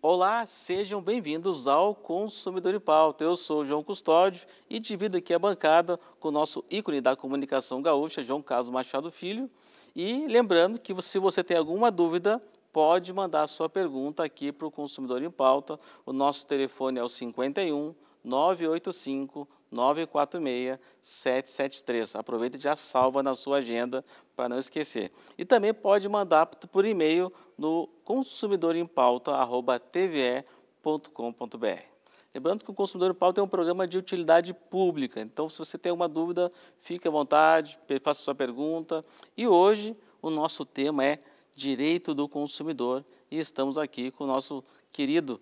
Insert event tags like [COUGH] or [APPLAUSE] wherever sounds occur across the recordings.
Olá, sejam bem-vindos ao Consumidor em Pauta. Eu sou João Custódio e divido aqui a bancada com o nosso ícone da comunicação gaúcha, João Caso Machado Filho. E lembrando que se você tem alguma dúvida, pode mandar sua pergunta aqui para o Consumidor em Pauta. O nosso telefone é o 51 985 946 773. Aproveita e já salva na sua agenda para não esquecer. E também pode mandar por e-mail no consumidorempauta@tve.com.br. Lembrando que o Consumidor em Pauta é um programa de utilidade pública, então se você tem alguma dúvida, fique à vontade, faça sua pergunta. E hoje o nosso tema é direito do consumidor e estamos aqui com o nosso querido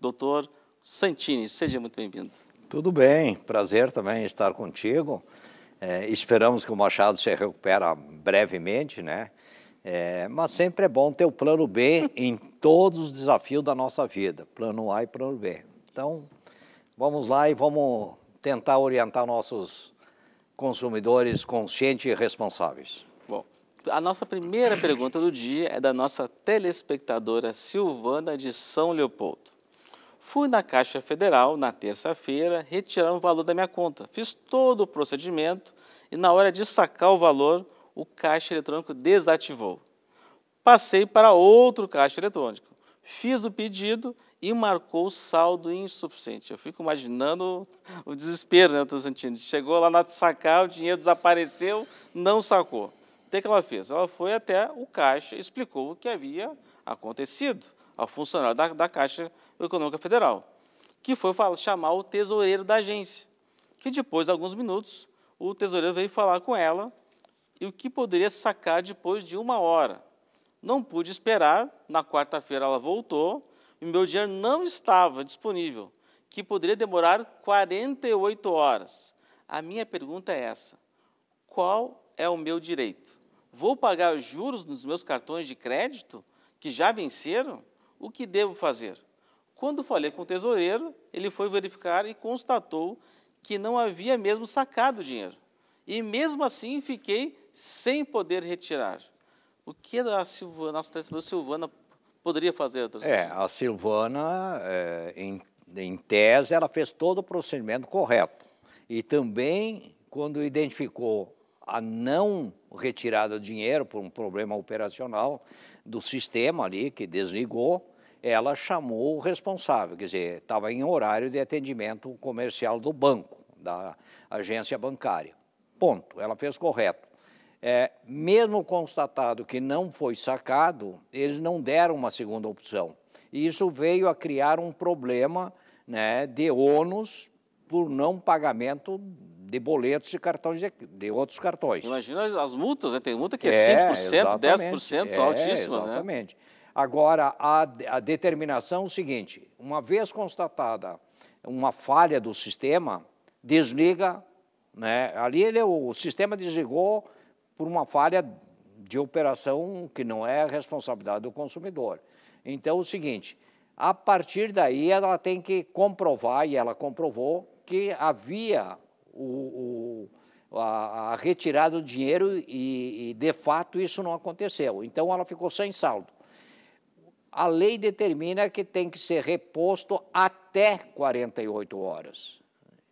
doutor Santini, seja muito bem-vindo. Tudo bem, prazer também estar contigo. É, esperamos que o Machado se recupera brevemente, né? É, mas sempre é bom ter o plano B em todos os desafios da nossa vida, plano A e plano B. Então, vamos lá e vamos tentar orientar nossos consumidores conscientes e responsáveis. Bom, a nossa primeira pergunta do dia é da nossa telespectadora Silvana de São Leopoldo. Fui na Caixa Federal na terça-feira retirar o valor da minha conta. Fiz todo o procedimento e na hora de sacar o valor, o caixa eletrônico desativou. Passei para outro caixa eletrônico. Fiz o pedido e marcou saldo insuficiente. Eu fico imaginando o desespero, né, Tonsantini? Chegou lá na sacar, o dinheiro desapareceu, não sacou. O que, que ela fez? Ela foi até o caixa, explicou o que havia acontecido ao funcionário da, da Caixa Econômica Federal, que foi falar, chamar o tesoureiro da agência, que depois de alguns minutos o tesoureiro veio falar com ela e o que poderia sacar depois de uma hora. Não pude esperar, na quarta-feira ela voltou e meu dinheiro não estava disponível, que poderia demorar 48 horas. A minha pergunta é essa: qual é o meu direito? Vou pagar juros nos meus cartões de crédito que já venceram? O que devo fazer? Quando falei com o tesoureiro, ele foi verificar e constatou que não havia mesmo sacado o dinheiro. E mesmo assim fiquei sem poder retirar. O que a Silvana, a Silvana poderia fazer? É, a Silvana, é, em, em tese, ela fez todo o procedimento correto. E também, quando identificou a não retirada do dinheiro por um problema operacional, do sistema ali, que desligou, ela chamou o responsável, quer dizer, estava em horário de atendimento comercial do banco, da agência bancária. Ponto, ela fez correto. É, mesmo constatado que não foi sacado, eles não deram uma segunda opção. E isso veio a criar um problema né, de ônus por não pagamento de boletos de cartões de, de outros cartões. Imagina as multas, né? tem multa que é, é 5%, 10%, são é, altíssimas. Né? Exatamente. Né? Agora, a, a determinação é o seguinte, uma vez constatada uma falha do sistema, desliga, né? ali ele, o sistema desligou por uma falha de operação que não é responsabilidade do consumidor. Então, é o seguinte, a partir daí ela tem que comprovar, e ela comprovou, que havia o, o, a, a, retirada do dinheiro e, e, de fato, isso não aconteceu. Então, ela ficou sem saldo. A lei determina que tem que ser reposto até 48 horas.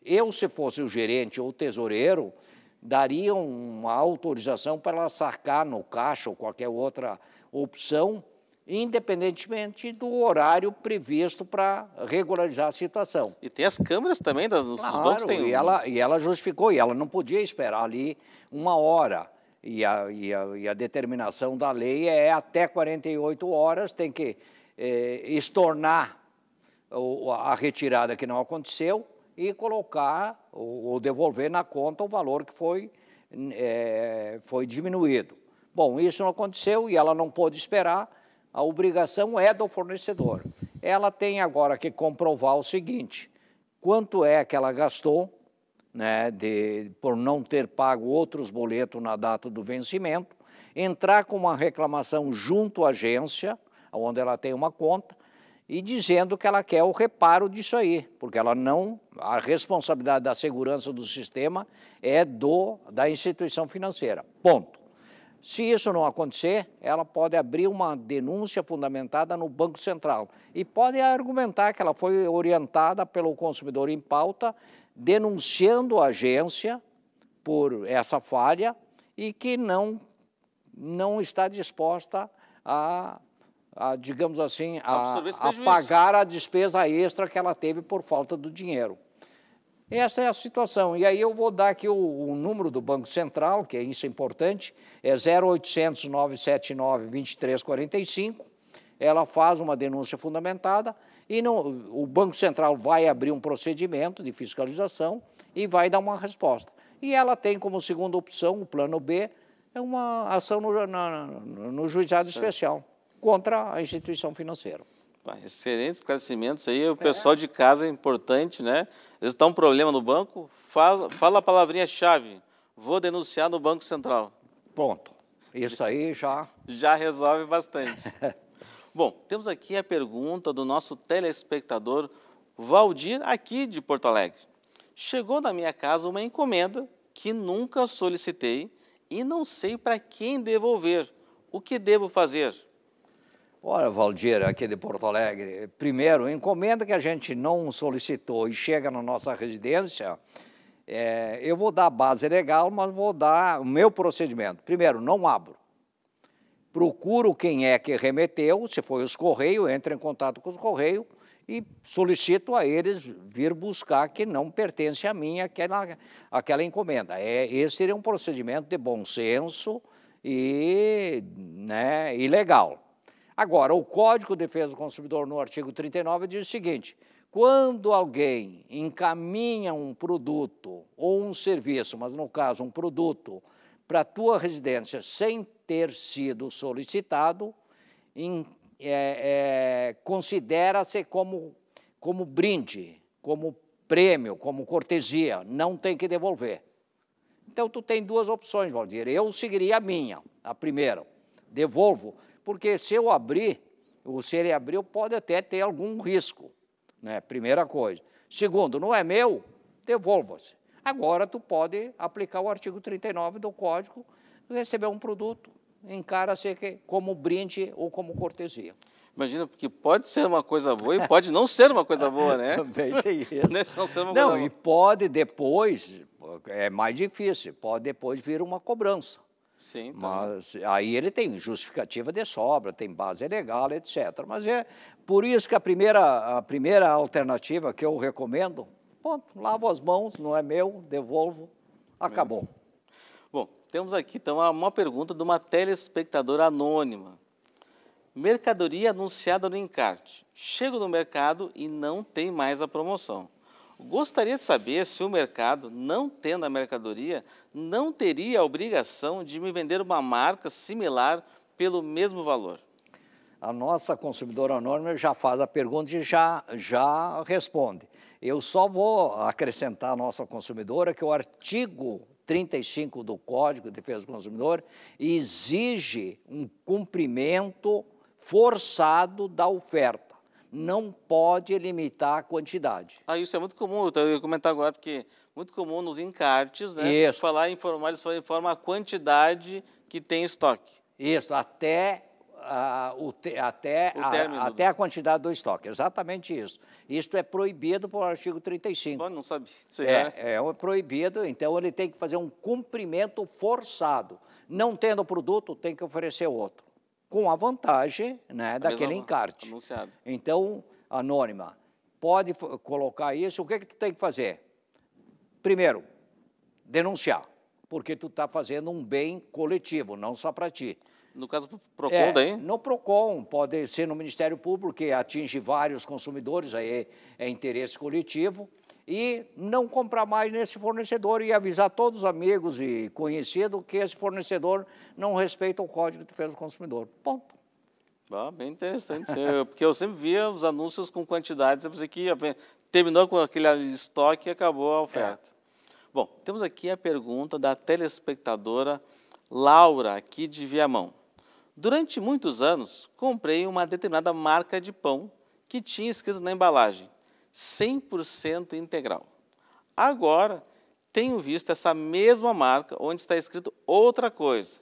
Eu, se fosse o gerente ou o tesoureiro, daria uma autorização para ela sacar no caixa ou qualquer outra opção independentemente do horário previsto para regularizar a situação. E tem as câmeras também, dos claro, bancos E ela, e ela justificou, e ela não podia esperar ali uma hora. E a, e a, e a determinação da lei é até 48 horas, tem que eh, estornar a retirada que não aconteceu e colocar ou, devolver na conta o valor que foi, eh, foi diminuído. Bom, isso não aconteceu e ela não pôde esperar, a obrigação é do fornecedor. Ela tem agora que comprovar o seguinte: quanto é que ela gastou né, de, por não ter pago outros boletos na data do vencimento, entrar com uma reclamação junto à agência, onde ela tem uma conta, e dizendo que ela quer o reparo disso aí, porque ela não, a responsabilidade da segurança do sistema é do da instituição financeira. Ponto. Se isso não acontecer, ela pode abrir uma denúncia fundamentada no Banco Central e pode argumentar que ela foi orientada pelo consumidor em pauta, denunciando a agência por essa falha e que não, não está disposta a, a digamos assim, a, a pagar a despesa extra que ela teve por falta do dinheiro. Essa é a situação. E aí eu vou dar aqui o, o número do Banco Central, que é isso é importante, é 0800 979 2345. Ela faz uma denúncia fundamentada e o Banco Central vai abrir um procedimento de fiscalização e vai dar uma resposta. E ela tem como segunda opção, o plano B, é uma ação no, na, no juizado certo. especial contra a instituição financeira. Excelentes esclarecimentos aí. O é. pessoal de casa é importante, né? eles estão está um problema no banco, fala, fala a palavrinha-chave. Vou denunciar no Banco Central. Ponto. Isso aí já. Já resolve bastante. [LAUGHS] Bom, temos aqui a pergunta do nosso telespectador Valdir, aqui de Porto Alegre. Chegou na minha casa uma encomenda que nunca solicitei e não sei para quem devolver. O que devo fazer? Olha, Valdir, aqui de Porto Alegre, primeiro, encomenda que a gente não solicitou e chega na nossa residência, é, eu vou dar a base legal, mas vou dar o meu procedimento. Primeiro, não abro. Procuro quem é que remeteu, se foi os Correios, entro em contato com os Correios e solicito a eles vir buscar que não pertence a mim aquela, aquela encomenda. É, esse seria um procedimento de bom senso e, né, e legal. Agora, o Código de Defesa do Consumidor, no artigo 39, diz o seguinte: quando alguém encaminha um produto ou um serviço, mas no caso um produto, para a tua residência sem ter sido solicitado, é, é, considera-se como, como brinde, como prêmio, como cortesia, não tem que devolver. Então, tu tem duas opções, Valdir. Eu seguiria a minha, a primeira, devolvo porque se eu abrir, ou se ele abrir, pode até ter algum risco, né? Primeira coisa. Segundo, não é meu, devolva-se. Agora tu pode aplicar o artigo 39 do código e receber um produto, encara-se como brinde ou como cortesia. Imagina, porque pode ser uma coisa boa e pode não ser uma coisa boa, né? [LAUGHS] Também tem isso. [LAUGHS] Né? não ser uma não, coisa boa. e pode depois, é mais difícil, pode depois vir uma cobrança. Sim, então. Mas aí ele tem justificativa de sobra, tem base legal, etc. Mas é por isso que a primeira, a primeira alternativa que eu recomendo, ponto, lavo as mãos, não é meu, devolvo, acabou. Bom, temos aqui então uma pergunta de uma telespectadora anônima. Mercadoria anunciada no encarte. Chego no mercado e não tem mais a promoção. Gostaria de saber se o mercado, não tendo a mercadoria, não teria a obrigação de me vender uma marca similar pelo mesmo valor. A nossa consumidora anônima já faz a pergunta e já, já responde. Eu só vou acrescentar à nossa consumidora que o artigo 35 do Código de Defesa do Consumidor exige um cumprimento forçado da oferta não pode limitar a quantidade. Ah, isso é muito comum, eu ia comentar agora, porque muito comum nos encartes, né? Isso. Falar forma, eles informam a quantidade que tem estoque. Isso, até a, o te, até, o a, até a né? quantidade do estoque, exatamente isso. Isto é proibido pelo artigo 35. Bom, não sabe, Sei é, né? é proibido, então ele tem que fazer um cumprimento forçado. Não tendo produto, tem que oferecer outro com a vantagem né, a daquele encarte. Anunciado. Então, anônima, pode colocar isso, o que, é que tu tem que fazer? Primeiro, denunciar, porque tu está fazendo um bem coletivo, não só para ti. No caso do PROCON é, daí? No PROCON, pode ser no Ministério Público, que atinge vários consumidores, aí é interesse coletivo e não comprar mais nesse fornecedor e avisar todos os amigos e conhecidos que esse fornecedor não respeita o Código de Defesa do Consumidor. Ponto. Ah, bem interessante, porque eu sempre via os anúncios com quantidades, você que terminou com aquele estoque e acabou a oferta. É. Bom, temos aqui a pergunta da telespectadora Laura, aqui de Viamão. Durante muitos anos, comprei uma determinada marca de pão que tinha escrito na embalagem 100% integral. Agora, tenho visto essa mesma marca onde está escrito outra coisa.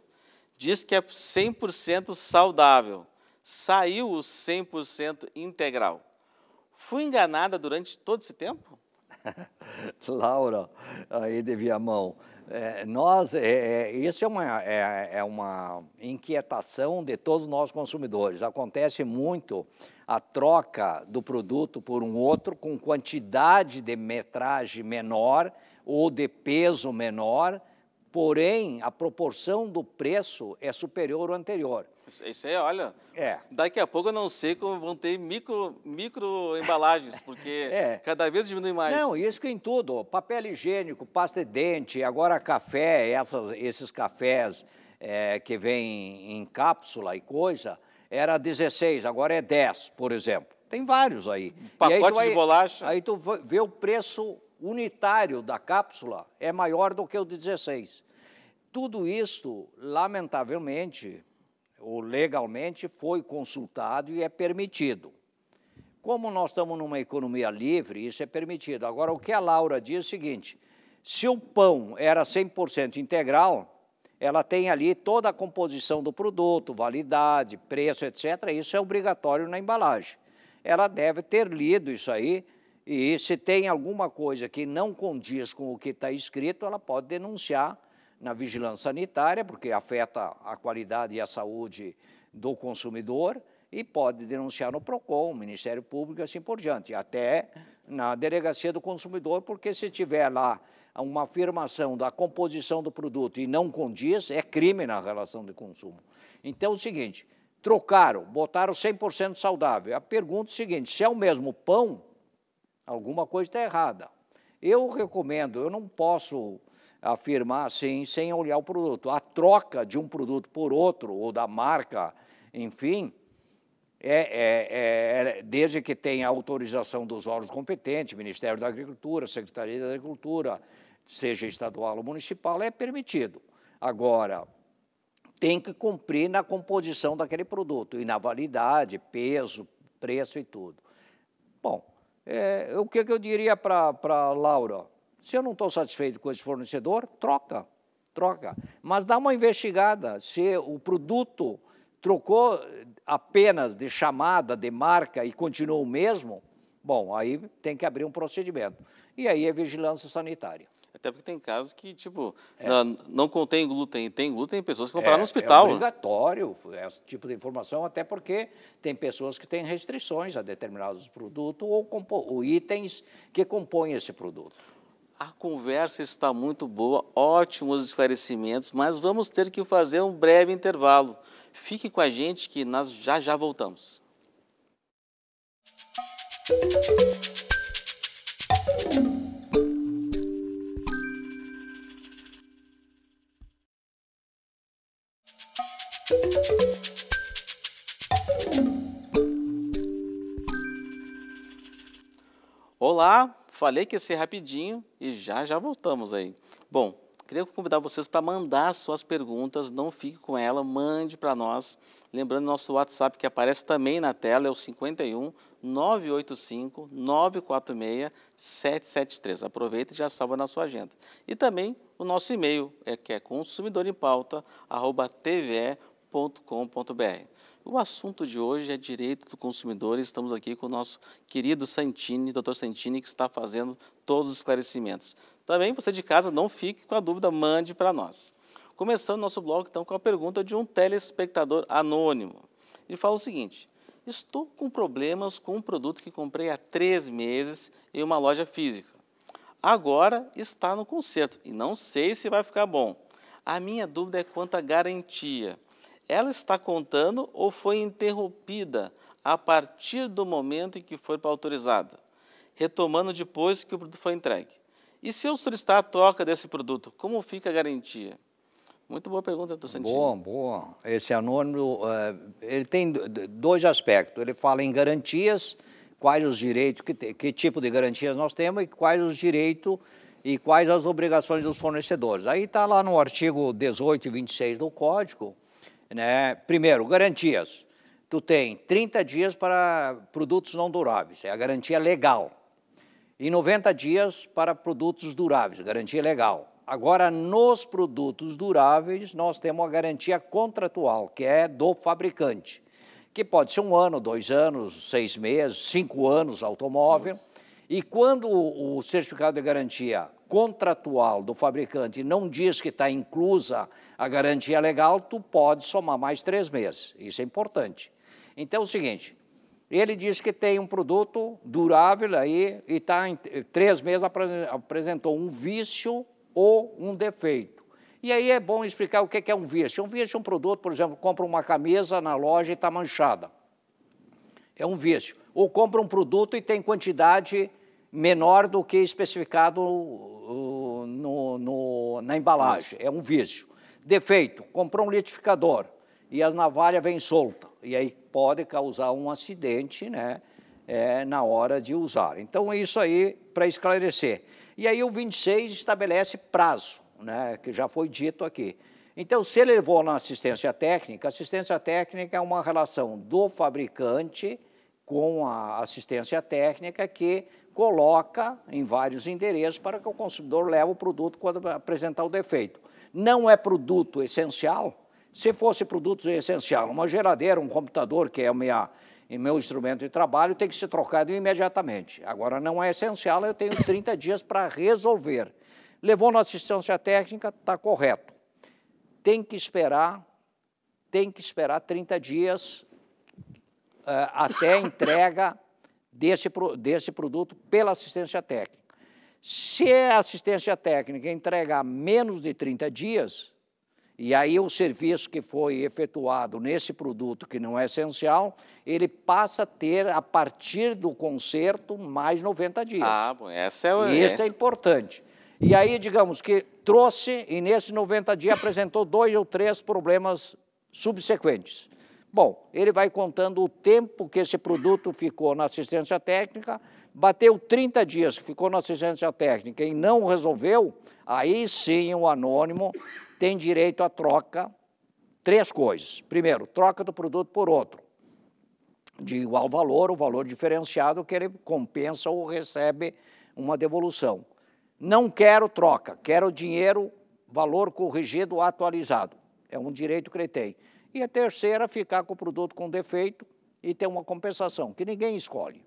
Diz que é 100% saudável. Saiu o 100% integral. Fui enganada durante todo esse tempo? [LAUGHS] Laura, aí de Viamão. É, nós, é, é, isso é uma, é, é, uma inquietação de todos nós consumidores. Acontece muito a troca do produto por um outro com quantidade de metragem menor ou de peso menor, porém a proporção do preço é superior ao anterior. Isso aí, olha. É. Daqui a pouco eu não sei como vão ter micro, micro embalagens, porque [LAUGHS] é. cada vez diminui mais. Não, isso que é em tudo: papel higiênico, pasta de dente, agora café, essas, esses cafés é, que vêm em cápsula e coisa, era 16, agora é 10, por exemplo. Tem vários aí. pacote aí de bolacha. Aí tu vê o preço unitário da cápsula é maior do que o de 16. Tudo isso, lamentavelmente, ou legalmente foi consultado e é permitido. Como nós estamos numa economia livre, isso é permitido. Agora, o que a Laura diz é o seguinte: se o pão era 100% integral, ela tem ali toda a composição do produto, validade, preço, etc. Isso é obrigatório na embalagem. Ela deve ter lido isso aí e se tem alguma coisa que não condiz com o que está escrito, ela pode denunciar na vigilância sanitária, porque afeta a qualidade e a saúde do consumidor, e pode denunciar no PROCON, Ministério Público, assim por diante, até na delegacia do consumidor, porque se tiver lá uma afirmação da composição do produto e não condiz, é crime na relação de consumo. Então é o seguinte, trocaram, botaram 100% saudável. A pergunta é a seguinte, se é o mesmo pão, alguma coisa está errada. Eu recomendo, eu não posso afirmar assim sem olhar o produto. A troca de um produto por outro, ou da marca, enfim, é, é, é, é, desde que tenha autorização dos órgãos competentes, Ministério da Agricultura, Secretaria da Agricultura, seja estadual ou municipal, é permitido. Agora, tem que cumprir na composição daquele produto e na validade, peso, preço e tudo. Bom, é, o que, que eu diria para a Laura? Se eu não estou satisfeito com esse fornecedor, troca, troca. Mas dá uma investigada se o produto trocou apenas de chamada, de marca e continuou o mesmo. Bom, aí tem que abrir um procedimento. E aí é vigilância sanitária. Até porque tem casos que, tipo, é. não, não contém glúten e tem glúten, tem pessoas que compraram é, no é hospital. É obrigatório né? esse tipo de informação, até porque tem pessoas que têm restrições a determinados produtos ou, ou itens que compõem esse produto. A conversa está muito boa, ótimos esclarecimentos, mas vamos ter que fazer um breve intervalo. Fique com a gente que nós já já voltamos. Olá, Falei que ia ser rapidinho e já já voltamos aí. Bom, queria convidar vocês para mandar suas perguntas, não fique com ela, mande para nós. Lembrando, nosso WhatsApp que aparece também na tela é o 51 985 946 773. Aproveita e já salva na sua agenda. E também o nosso e-mail, é, que é consumidorempauta.tve.com www.santini.com.br. O assunto de hoje é direito do consumidor e estamos aqui com o nosso querido Santini, doutor Santini, que está fazendo todos os esclarecimentos. Também você de casa não fique com a dúvida, mande para nós. Começando nosso blog então com a pergunta de um telespectador anônimo. Ele fala o seguinte: Estou com problemas com um produto que comprei há três meses em uma loja física. Agora está no conserto e não sei se vai ficar bom. A minha dúvida é quanto à garantia ela está contando ou foi interrompida a partir do momento em que foi autorizada, retomando depois que o produto foi entregue. E se eu solicitar a troca desse produto, como fica a garantia? Muito boa pergunta, doutor Santini. Bom, bom. Esse anônimo, eh, ele tem dois aspectos. Ele fala em garantias, quais os direitos, que, que tipo de garantias nós temos e quais os direitos e quais as obrigações dos fornecedores. Aí está lá no artigo 18 e 26 do Código, né? Primeiro, garantias. Tu tem 30 dias para produtos não duráveis, é a garantia legal. E 90 dias para produtos duráveis, garantia legal. Agora, nos produtos duráveis, nós temos a garantia contratual, que é do fabricante, que pode ser um ano, dois anos, seis meses, cinco anos automóvel. Nossa. E quando o certificado de garantia contratual do fabricante não diz que está inclusa a garantia legal, tu pode somar mais três meses. Isso é importante. Então é o seguinte, ele diz que tem um produto durável aí e está em três meses apresentou um vício ou um defeito. E aí é bom explicar o que é um vício. Um vício é um produto, por exemplo, compra uma camisa na loja e está manchada. É um vício. Ou compra um produto e tem quantidade menor do que especificado no, no, na embalagem. É um vício. Defeito, comprou um litificador e a navalha vem solta. E aí pode causar um acidente né, é, na hora de usar. Então, é isso aí para esclarecer. E aí o 26 estabelece prazo, né, que já foi dito aqui. Então, se ele levou na assistência técnica, assistência técnica é uma relação do fabricante com a assistência técnica que coloca em vários endereços para que o consumidor leve o produto quando apresentar o defeito não é produto essencial. Se fosse produto essencial, uma geladeira, um computador, que é o minha, meu instrumento de trabalho, tem que ser trocado imediatamente. Agora, não é essencial, eu tenho 30 dias para resolver. Levou na assistência técnica, está correto. Tem que esperar, tem que esperar 30 dias uh, até a entrega desse, desse produto pela assistência técnica. Se a assistência técnica entregar menos de 30 dias, e aí o serviço que foi efetuado nesse produto que não é essencial, ele passa a ter, a partir do conserto, mais 90 dias. Ah, bom, essa é o... isso é importante. E aí, digamos que trouxe, e nesses 90 dias apresentou dois ou três problemas subsequentes. Bom, ele vai contando o tempo que esse produto ficou na assistência técnica Bateu 30 dias, que ficou na assistência técnica, e não resolveu, aí sim o anônimo tem direito à troca. Três coisas. Primeiro, troca do produto por outro de igual valor, o valor diferenciado que ele compensa ou recebe uma devolução. Não quero troca, quero dinheiro, valor corrigido, atualizado. É um direito que ele tem. E a terceira, ficar com o produto com defeito e ter uma compensação, que ninguém escolhe.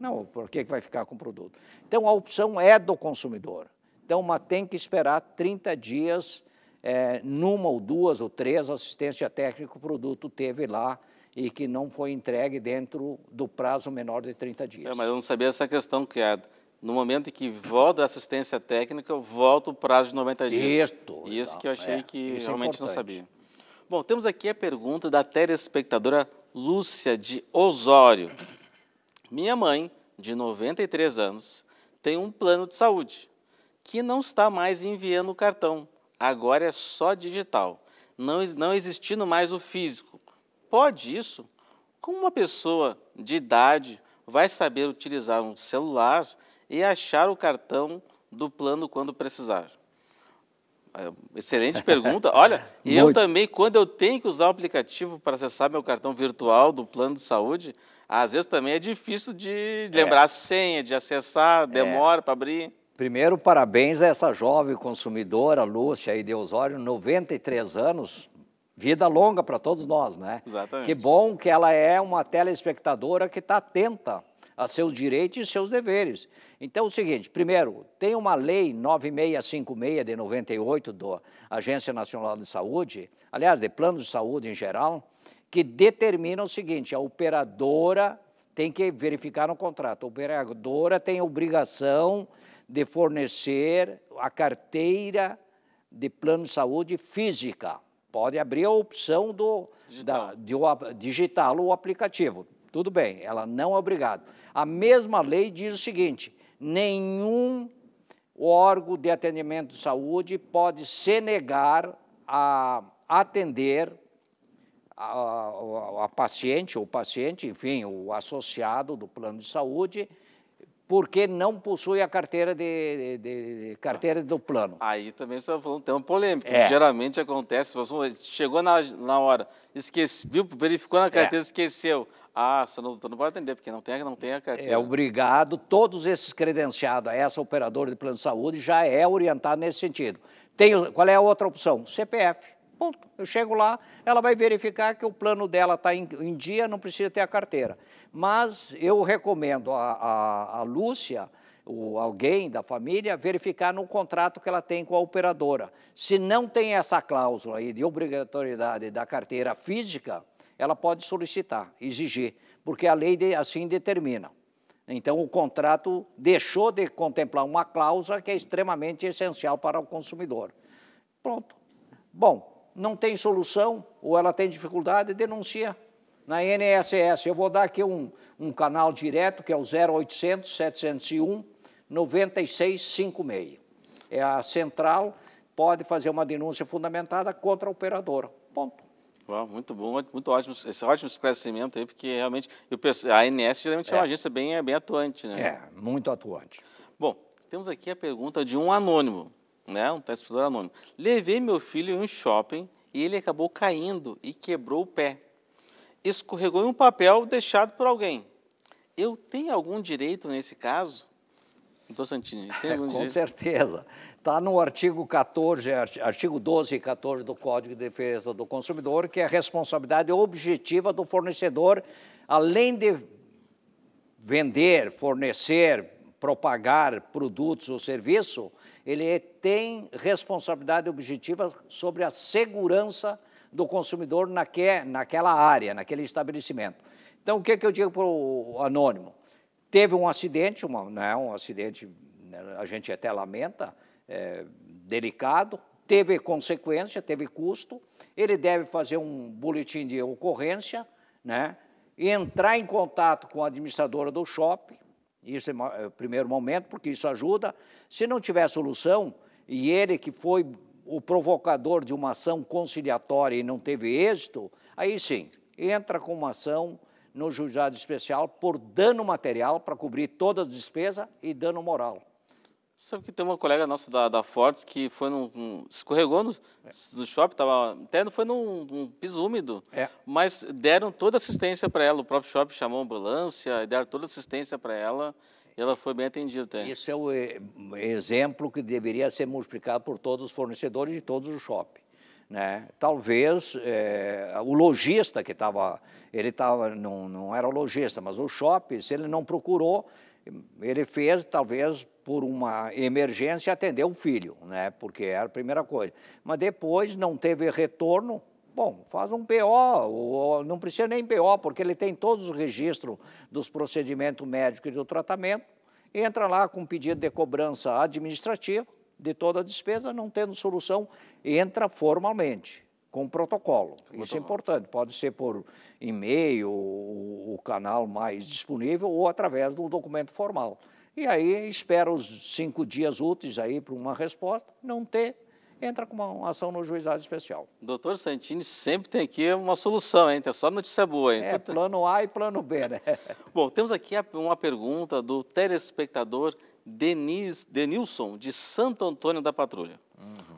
Não, por que vai ficar com o produto? Então, a opção é do consumidor. Então, uma tem que esperar 30 dias, é, numa ou duas ou três, assistência técnica que o produto teve lá e que não foi entregue dentro do prazo menor de 30 dias. É, mas eu não sabia essa questão que é, no momento em que volta a assistência técnica, volta o prazo de 90 dias. Isso, isso que eu achei é, que é realmente é não sabia. Bom, temos aqui a pergunta da telespectadora Lúcia de Osório. Minha mãe, de 93 anos, tem um plano de saúde que não está mais enviando o cartão. Agora é só digital, não, não existindo mais o físico. Pode isso? Como uma pessoa de idade vai saber utilizar um celular e achar o cartão do plano quando precisar? Ah, excelente pergunta. Olha, [LAUGHS] eu Muito. também, quando eu tenho que usar o aplicativo para acessar meu cartão virtual do plano de saúde, às vezes também é difícil de lembrar é. a senha, de acessar, é. demora é. para abrir. Primeiro, parabéns a essa jovem consumidora, Lúcia aí de 93 anos, vida longa para todos nós, né? Exatamente. Que bom que ela é uma telespectadora que está atenta a seus direitos e seus deveres. Então, é o seguinte: primeiro, tem uma lei 9656 de 98 da Agência Nacional de Saúde, aliás, de planos de saúde em geral, que determina o seguinte: a operadora tem que verificar no contrato, a operadora tem a obrigação de fornecer a carteira de plano de saúde física. Pode abrir a opção do, Digital. da, de o, digitá-lo o aplicativo. Tudo bem, ela não é obrigada. A mesma lei diz o seguinte: nenhum órgão de atendimento de saúde pode se negar a atender a, a, a paciente, ou paciente, enfim, o associado do plano de saúde, porque não possui a carteira, de, de, de carteira do plano. Aí também você tá falou um tema polêmico. É. Geralmente acontece, você chegou na, na hora, esquece, viu, verificou na é. carteira, é. esqueceu. Ah, você não, não pode atender, porque não tem, não tem a carteira. É obrigado, todos esses credenciados, essa operadora de plano de saúde já é orientada nesse sentido. Tem, qual é a outra opção? CPF Ponto. Eu chego lá, ela vai verificar que o plano dela está em, em, dia, não precisa ter a carteira. Mas eu recomendo a, a, a Lúcia, ou alguém da família, verificar no contrato que ela tem com a operadora. Se não tem essa cláusula aí de obrigatoriedade da carteira física, ela pode solicitar, exigir, porque a lei de, assim determina. Então, o contrato deixou de contemplar uma cláusula que é extremamente essencial para o consumidor. Pronto. Bom, não tem solução ou ela tem dificuldade, denuncia na NSS. Eu vou dar aqui um, um canal direto, que é o 0800 701 9656. É a central, pode fazer uma denúncia fundamentada contra a operadora. Ponto. muito bom, muito, ótimo, esse ótimo esclarecimento aí, porque realmente a ANS geralmente é. é, uma agência bem, bem atuante, né? É, muito atuante. Bom, temos aqui a pergunta de um anônimo né, um transportador anônimo. Levei meu filho em um shopping e ele acabou caindo e quebrou o pé. Escorregou em um papel deixado por alguém. Eu tenho algum direito nesse caso? Doutor Santini, tem [LAUGHS] algum Com direito? certeza. Está no artigo 14, artigo 12 e 14 do Código de Defesa do Consumidor, que é a responsabilidade objetiva do fornecedor, além de vender, fornecer, propagar produtos ou serviço, ele tem responsabilidade objetiva sobre a segurança do consumidor naque, naquela área, naquele estabelecimento. Então, o que, que eu digo para o anônimo? Teve um acidente, uma, né, um acidente, né, a gente até lamenta, é, delicado, teve consequência, teve custo, ele deve fazer um boletim de ocorrência, né, entrar em contato com a administradora do shopping, isso é o é, primeiro momento, porque isso ajuda. Se não tiver solução, e ele que foi o provocador de uma ação conciliatória e não teve êxito, aí sim, entra com uma ação no juizado especial por dano material para cobrir todas as despesas e dano moral. Sabe que tem uma colega nossa da, da Fortes que foi num. escorregou é. no, é. shopping, tava, até não foi num, num piso úmido. É. Mas deram toda assistência para ela. O próprio shopping chamou a ambulância, deram toda assistência para ela. E ela foi bem atendida até. Isso é o é, exemplo que deveria ser multiplicado por todos os fornecedores de todos os shopping. Né? Talvez é, o lojista que estava, ele estava, não, não era lojista, mas o shopping, se ele não procurou, ele fez, talvez por uma emergência, atender o filho, né? Porque era a primeira coisa. Mas depois não teve retorno. Bom, faz um PO, não precisa nem PO, porque ele tem todos os registros dos procedimentos médicos e do tratamento. Entra lá com pedido de cobrança administrativa de toda a despesa, não tendo solução, entra formalmente com protocolo. Isso é importante. Pode ser por e-mail, o canal mais disponível, ou através de um documento formal. E aí espera os cinco dias úteis aí para uma resposta, não ter, entra com uma ação no juizado especial. Doutor Santini sempre tem aqui uma solução, hein? Tem só notícia boa, hein? É, plano A e plano B, né? [LAUGHS] Bom, temos aqui uma pergunta do telespectador Denis, Denilson de Santo Antônio da Patrulha.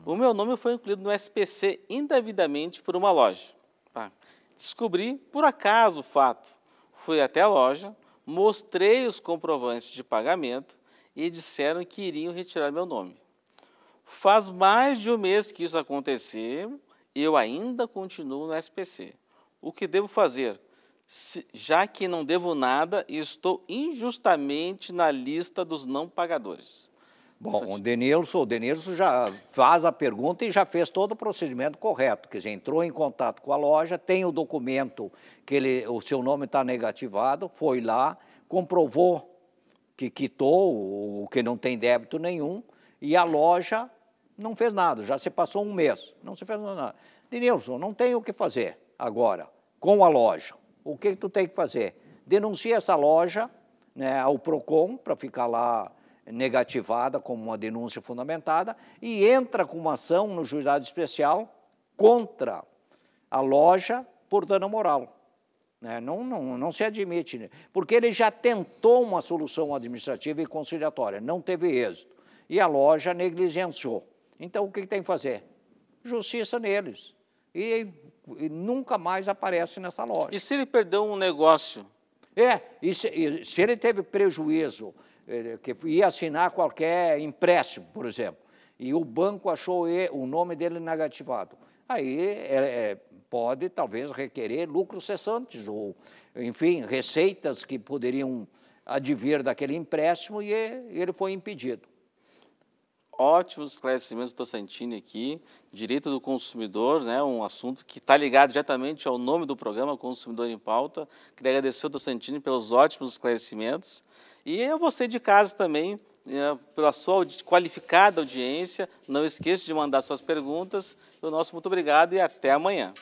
Uhum. O meu nome foi incluído no SPC indevidamente por uma loja. Tá? Descobri, por acaso, o fato. Fui até a loja, mostrei os comprovantes de pagamento e disseram que iriam retirar meu nome. Faz mais de um mês que isso aconteceu e eu ainda continuo no SPC. O que devo fazer? já que não devo nada e estou injustamente na lista dos não pagadores. Bom, é o Denilson, o Denilson já faz a pergunta e já fez todo o procedimento correto, quer dizer, entrou em contato com a loja, tem o documento que ele, o seu nome está negativado, foi lá, comprovou que quitou o que não tem débito nenhum e a loja não fez nada, já se passou um mês, não se fez nada. Denilson, não tem o que fazer agora com a loja o que, que tu tem que fazer? Denuncia essa loja né, ao PROCON para ficar lá negativada como uma denúncia fundamentada e entra com uma ação no juizado especial contra a loja por dano moral. Né? Não, não, não se admite, né? porque ele já tentou uma solução administrativa e conciliatória, não teve êxito. E a loja negligenciou. Então, o que, que tem que fazer? Justiça neles. E e nunca mais aparece nessa loja. E se ele perdeu um negócio? É, e se, e se ele teve prejuízo, é, que ia assinar qualquer empréstimo, por exemplo, e o banco achou o nome dele negativado, aí é, é, pode talvez requerer lucros cessantes ou, enfim, receitas que poderiam advir daquele empréstimo e ele foi impedido ótimos esclarecimentos do Santini aqui. Direito do consumidor, né, um assunto que está ligado diretamente ao nome do programa, Consumidor em Pauta. Queria agradecer ao Santini pelos ótimos esclarecimentos. E a você de casa também, né, pela sua qualificada audiência. Não esqueça de mandar suas perguntas. O nosso muito obrigado e até amanhã.